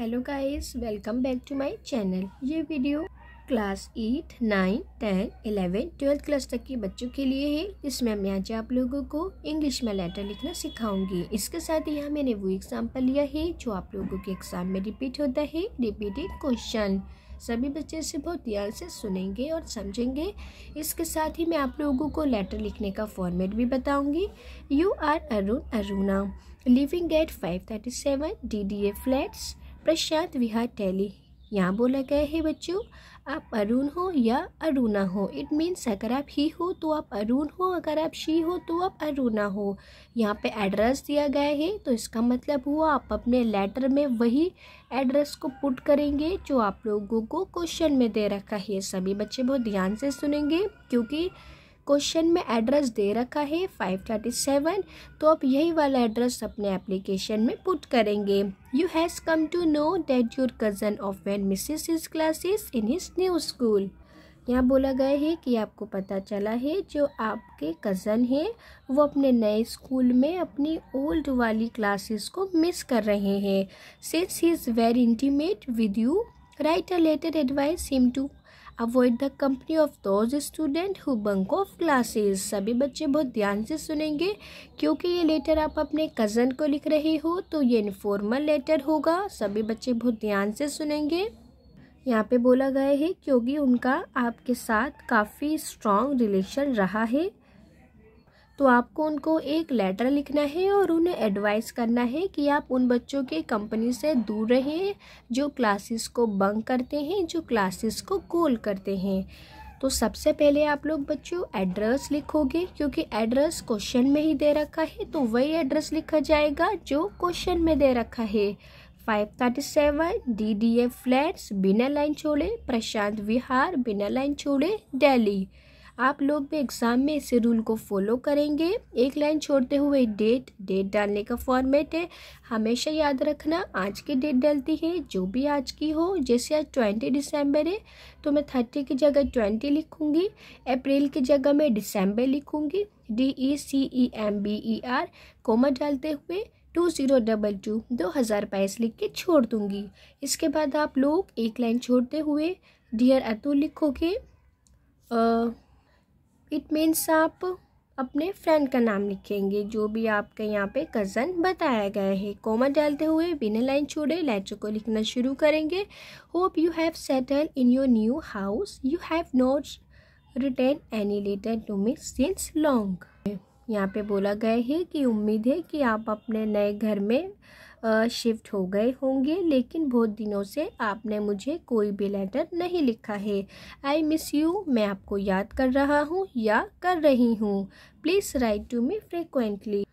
hello guys welcome back to my channel ये video class eight nine ten eleven twelfth class तक के बच्चों के लिए है इसमें मैं आज आप लोगों को इंग्लिश में लेटर लिखना सिखाऊंगी इसके साथ यहाँ मैंने वो एग्जाम्पल लिया है जो आप लोगों के एग्जाम में रिपीट होता है रिपीटेड क्वेश्चन सभी बच्चे इसे बहुत ध्यान से सुनेंगे और समझेंगे इसके साथ ही मैं आप लोगों को लेटर लिखने का फॉर्मेट भी बताऊंगी you are Arun Aruna living at five thirty seven D D A flats पश्चात विहार टैली यहाँ बोला गया है बच्चों आप अरुण हो या अरुणा हो इट मीन्स अगर आप ही हो तो आप अरुण हो अगर आप शी हो तो आप अरुणा हो यहाँ पे एड्रेस दिया गया है तो इसका मतलब हुआ आप अपने लेटर में वही एड्रेस को पुट करेंगे जो आप लोगों को क्वेश्चन में दे रखा है सभी बच्चे बहुत ध्यान से सुनेंगे क्योंकि क्वेश्चन में एड्रेस दे रखा है फाइव थर्टी सेवन तो आप यही वाला एड्रेस अपने एप्लीकेशन में पुट करेंगे you has come to know that your cousin of van misses his classes in his new school यहाँ बोला गया है कि आपको पता चला है जो आपके कज़न हैं वो अपने नए स्कूल में अपनी ओल्ड वाली क्लासेस को मिस कर रहे हैं since he is very intimate with you write a letter advice him to avoid the company of those student who bunk off classes सभी बच्चे बहुत ध्यान से सुनेंगे क्योंकि ये लेटर आप अपने कज़न को लिख रहे हो तो ये इनफॉर्मल लेटर होगा सभी बच्चे बहुत ध्यान से सुनेंगे यहाँ पे बोला गया है क्योंकि उनका आपके साथ काफ़ी स्ट्रॉन्ग रिलेशन रहा है तो आपको उनको एक लेटर लिखना है और उन्हें एडवाइस करना है कि आप उन बच्चों के कंपनी से दूर रहें जो क्लासेस को बंक करते हैं जो क्लासेस को गोल करते हैं तो सबसे पहले आप लोग बच्चों एड्रेस लिखोगे क्योंकि एड्रेस क्वेश्चन में ही दे रखा है तो वही एड्रेस लिखा जाएगा जो क्वेश्चन में दे रखा है five thirty seven D D A flats बिना लाइन छोड़े प्रशांत विहार बिना लाइन छोड़े दिल्ली आप लोग भी एग्ज़ाम में इस रूल को फॉलो करेंगे एक लाइन छोड़ते हुए डेट डेट डालने का फॉर्मेट है हमेशा याद रखना आज की डेट डालती है जो भी आज की हो जैसे आज ट्वेंटी दिसंबर है तो मैं थर्टी की जगह ट्वेंटी लिखूँगी अप्रैल की जगह मैं दिसंबर लिखूँगी D E C E M B E R comma डालते हुए टू ज़ीरो डबल टू दो हज़ार बाईस लिख के छोड़ दूँगी इसके बाद आप लोग एक लाइन छोड़ते हुए डियर अतुल लिखोगे इट मीन्स आप अपने फ्रेंड का नाम लिखेंगे जो भी आपके यहाँ पे कज़न बताया गया है कोमा डालते हुए बिना लाइन छोड़े लेटर को लिखना शुरू करेंगे hope you have settle in your new house you have not return any letter to me since long यहाँ पे बोला गया है कि उम्मीद है कि आप अपने नए घर में शिफ्ट हो गए होंगे लेकिन बहुत दिनों से आपने मुझे कोई भी लेटर नहीं लिखा है आई मिस यू मैं आपको याद कर रहा हूँ या कर रही हूँ please write to me frequently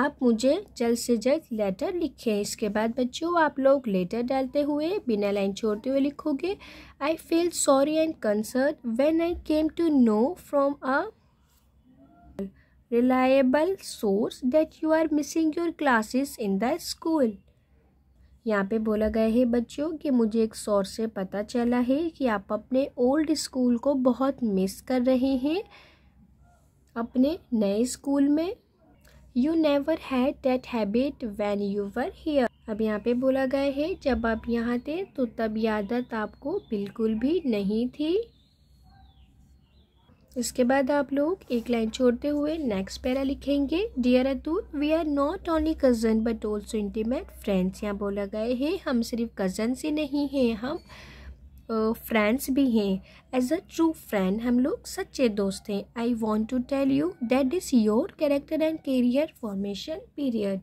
आप मुझे जल्द से जल्द लेटर लिखें इसके बाद बच्चों आप लोग लेटर डालते हुए बिना लाइन छोड़ते हुए लिखोगे I feel sorry and concern when I came to know from a reliable source that you are missing your classes in the school यहाँ पे बोला गया है बच्चों कि मुझे एक सोर्स से पता चला है कि आप अपने ओल्ड स्कूल को बहुत मिस कर रहे हैं अपने नए स्कूल में you never had that habit when you were here अब यहाँ पे बोला गया है जब आप यहाँ थे तो तब आदत आपको बिल्कुल भी नहीं थी इसके बाद आप लोग एक लाइन छोड़ते हुए नेक्स्ट पैरा लिखेंगे dear Atul we are not only cousin but also intimate friends यहाँ बोला गया है हम सिर्फ कज़न से नहीं हैं हम फ्रेंड्स भी हैं एज अ ट्रू फ्रेंड हम लोग सच्चे दोस्त हैं I want to tell you that is your character and career formation period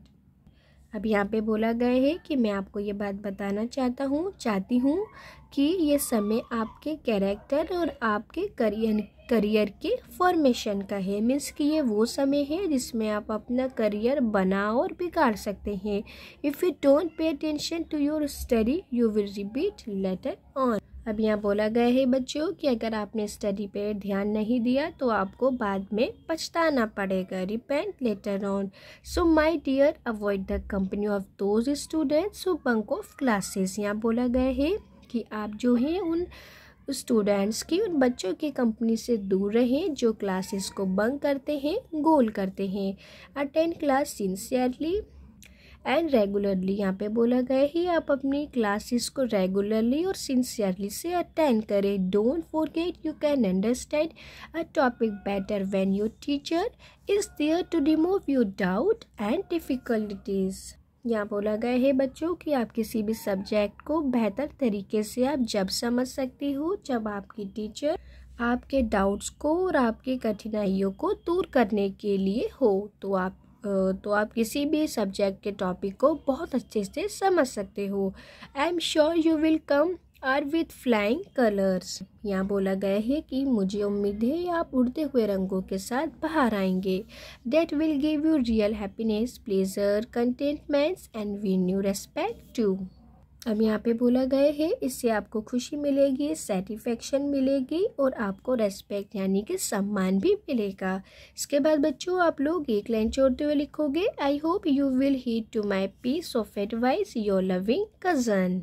अब यहाँ पे बोला गया है कि मैं आपको ये बात बताना चाहता हूँ चाहती हूँ कि ये समय आपके कैरेक्टर और आपके करियर करियर के फॉर्मेशन का है मीन्स कि ये वो समय है जिसमें आप अपना करियर बना और बिगाड़ सकते हैं if you don't pay attention to your study you will repeat later on अब यहाँ बोला गया है बच्चों कि अगर आपने स्टडी पे ध्यान नहीं दिया तो आपको बाद में पछताना पड़ेगा repent later on so my dear avoid the company of those students so bunk off classes यहाँ बोला गया है कि आप जो हैं उन स्टूडेंट्स की उन बच्चों की कंपनी से दूर रहें जो क्लासेस को बंक करते हैं गोल करते हैं attend class sincerely and regularly यहाँ पे बोला गया है आप अपनी क्लासेस को रेगुलरली और सिंसियरली से अटेंड करें don't forget you can understand a topic better when your teacher is there to remove your doubt and difficulties यहाँ बोला गया है बच्चों कि आप किसी भी सब्जेक्ट को बेहतर तरीके से आप जब समझ सकती हो जब आपकी टीचर आपके डाउट्स को और आपकी कठिनाइयों को दूर करने के लिए हो तो आप तो आप किसी भी सब्जेक्ट के टॉपिक को बहुत अच्छे से समझ सकते हो I am sure you will come are with flying colours यहाँ बोला गया है कि मुझे उम्मीद है आप उड़ते हुए रंगों के साथ बाहर आएंगे that will give you real happiness pleasure contentments and win you respect too अब यहाँ पे बोला गया है इससे आपको खुशी मिलेगी सेटिस्फेक्शन मिलेगी और आपको रेस्पेक्ट यानी कि सम्मान भी मिलेगा इसके बाद बच्चों आप लोग एक लाइन छोड़ते हुए लिखोगे I hope you will heed to my piece of advice your loving cousin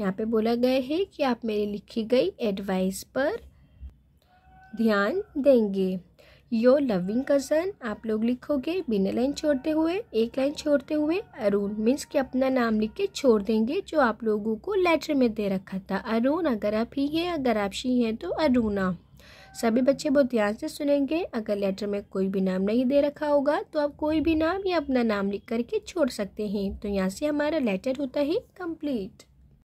यहाँ पे बोला गया है कि आप मेरी लिखी गई एडवाइस पर ध्यान देंगे योर लविंग कज़न आप लोग लिखोगे बिना लाइन छोड़ते हुए एक लाइन छोड़ते हुए अरुण मीन्स कि अपना नाम लिख के छोड़ देंगे जो आप लोगों को लेटर में दे रखा था अरुण अगर आप ही हैं अगर आप शी हैं तो अरुणा सभी बच्चे बहुत ध्यान से सुनेंगे अगर लेटर में कोई भी नाम नहीं दे रखा होगा तो आप कोई भी नाम या अपना नाम लिख करके छोड़ सकते हैं तो यहाँ से हमारा लेटर होता है कंप्लीट